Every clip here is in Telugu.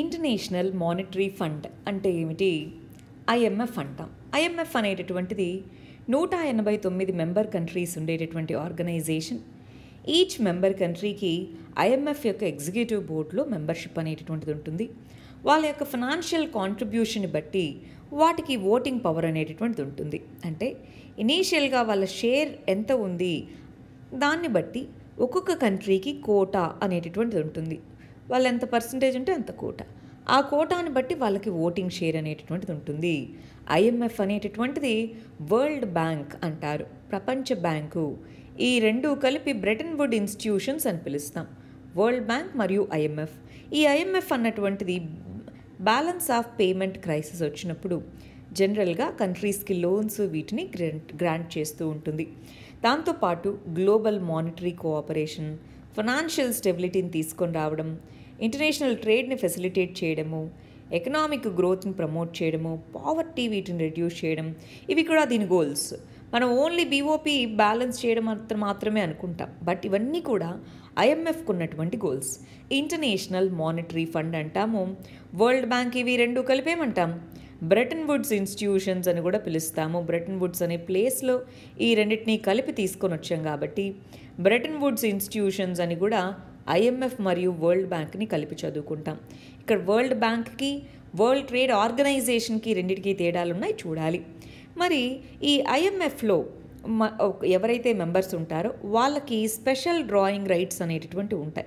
ఇంటర్నేషనల్ మానిటరీ ఫండ్ అంటే ఏమిటి ఐఎంఎఫ్ అంటాం ఐఎంఎఫ్ అనేటటువంటిది నూట ఎనభై తొమ్మిది మెంబర్ కంట్రీస్ ఉండేటటువంటి ఆర్గనైజేషన్ ఈచ్ మెంబర్ కంట్రీకి ఐఎంఎఫ్ యొక్క ఎగ్జిక్యూటివ్ బోర్డులో మెంబర్షిప్ అనేటటువంటిది ఉంటుంది వాళ్ళ యొక్క ఫినాన్షియల్ కాంట్రిబ్యూషన్ బట్టి వాటికి ఓటింగ్ పవర్ అనేటటువంటిది ఉంటుంది అంటే ఇనీషియల్గా వాళ్ళ షేర్ ఎంత ఉంది దాన్ని బట్టి ఒక్కొక్క కంట్రీకి కోటా అనేటటువంటిది ఉంటుంది వాళ్ళు ఎంత పర్సంటేజ్ ఉంటే అంత కోట ఆ కోటాను బట్టి వాళ్ళకి ఓటింగ్ షేర్ అనేటటువంటిది ఉంటుంది ఐఎంఎఫ్ అనేటటువంటిది వరల్డ్ బ్యాంక్ అంటారు ప్రపంచ బ్యాంకు ఈ రెండు కలిపి బ్రిటన్ వుడ్ ఇన్స్టిట్యూషన్స్ అని పిలుస్తాం వరల్డ్ బ్యాంక్ మరియు ఐఎంఎఫ్ ఈ ఐఎంఎఫ్ అన్నటువంటిది బ్యాలెన్స్ ఆఫ్ పేమెంట్ క్రైసిస్ వచ్చినప్పుడు జనరల్గా కంట్రీస్కి లోన్స్ వీటిని గ్రాంట్ గ్రాంట్ చేస్తూ ఉంటుంది దాంతోపాటు గ్లోబల్ మానిటరీ కోఆపరేషన్ ఫైనాన్షియల్ స్టెబిలిటీని తీసుకొని రావడం ఇంటర్నేషనల్ ట్రేడ్ని ఫెసిలిటేట్ చేయడము ఎకనామిక్ గ్రోత్ని ప్రమోట్ చేయడము పావర్టీ వీటిని రెడ్యూస్ చేయడం ఇవి కూడా దీని గోల్స్ మనం ఓన్లీ బీఓపీ బ్యాలెన్స్ చేయడం అంత మాత్రమే అనుకుంటాం బట్ ఇవన్నీ కూడా ఐఎంఎఫ్కు ఉన్నటువంటి గోల్స్ ఇంటర్నేషనల్ మానిటరీ ఫండ్ అంటాము వరల్డ్ బ్యాంక్ ఇవి రెండు కలిపేమంటాం బ్రెటన్ వుడ్స్ ఇన్స్టిట్యూషన్స్ అని కూడా పిలుస్తాము బ్రెటన్ వుడ్స్ అనే ప్లేస్లో ఈ రెండింటినీ కలిపి తీసుకొని వచ్చాం కాబట్టి బ్రెటన్ వుడ్స్ ఇన్స్టిట్యూషన్స్ అని కూడా ఐఎంఎఫ్ మరియు వరల్డ్ బ్యాంక్ని కలిపి చదువుకుంటాం ఇక్కడ వరల్డ్ బ్యాంక్కి వరల్డ్ ట్రేడ్ ఆర్గనైజేషన్కి రెండింటికి తేడాలు ఉన్నాయి చూడాలి మరి ఈ ఐఎంఎఫ్లో ఎవరైతే మెంబర్స్ ఉంటారో వాళ్ళకి స్పెషల్ డ్రాయింగ్ రైట్స్ అనేటటువంటి ఉంటాయి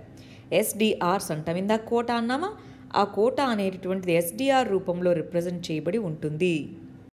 ఎస్డిఆర్స్ అంటాం ఇందాక కోట అన్నామా ఆ కోట అనేటటువంటిది ఎస్డిఆర్ రూపంలో రిప్రజెంట్ చేయబడి ఉంటుంది